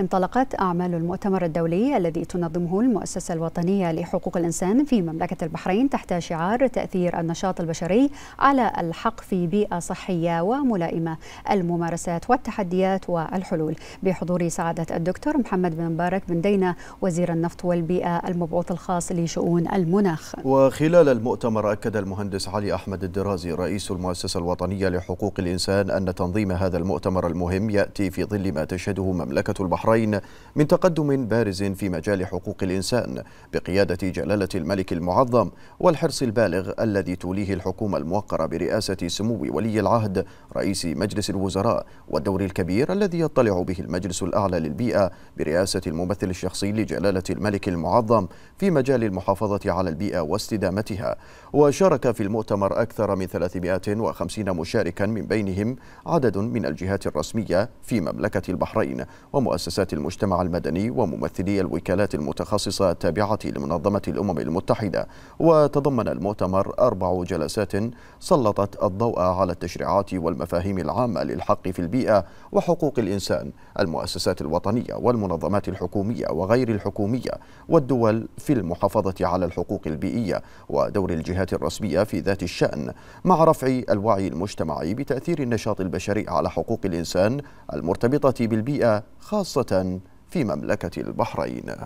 انطلقت أعمال المؤتمر الدولي الذي تنظمه المؤسسة الوطنية لحقوق الإنسان في مملكة البحرين تحت شعار تأثير النشاط البشري على الحق في بيئة صحية وملائمة الممارسات والتحديات والحلول بحضور سعادة الدكتور محمد بن مبارك بن دينا وزير النفط والبيئة المبعوث الخاص لشؤون المناخ وخلال المؤتمر أكد المهندس علي أحمد الدرازي رئيس المؤسسة الوطنية لحقوق الإنسان أن تنظيم هذا المؤتمر المهم يأتي في ظل ما تشهده مملكة البحرين البحرين من تقدم بارز في مجال حقوق الإنسان بقيادة جلالة الملك المعظم والحرص البالغ الذي توليه الحكومة الموقرة برئاسة سمو ولي العهد رئيس مجلس الوزراء والدور الكبير الذي يطلع به المجلس الأعلى للبيئة برئاسة الممثل الشخصي لجلالة الملك المعظم في مجال المحافظة على البيئة واستدامتها وشارك في المؤتمر أكثر من 350 مشاركا من بينهم عدد من الجهات الرسمية في مملكة البحرين ومؤسسات مؤسسات المجتمع المدني وممثلي الوكالات المتخصصة التابعة لمنظمة الأمم المتحدة وتضمن المؤتمر أربع جلسات سلطت الضوء على التشريعات والمفاهيم العامة للحق في البيئة وحقوق الإنسان المؤسسات الوطنية والمنظمات الحكومية وغير الحكومية والدول في المحافظة على الحقوق البيئية ودور الجهات الرسمية في ذات الشأن مع رفع الوعي المجتمعي بتأثير النشاط البشري على حقوق الإنسان المرتبطة بالبيئة خاصة في مملكة البحرين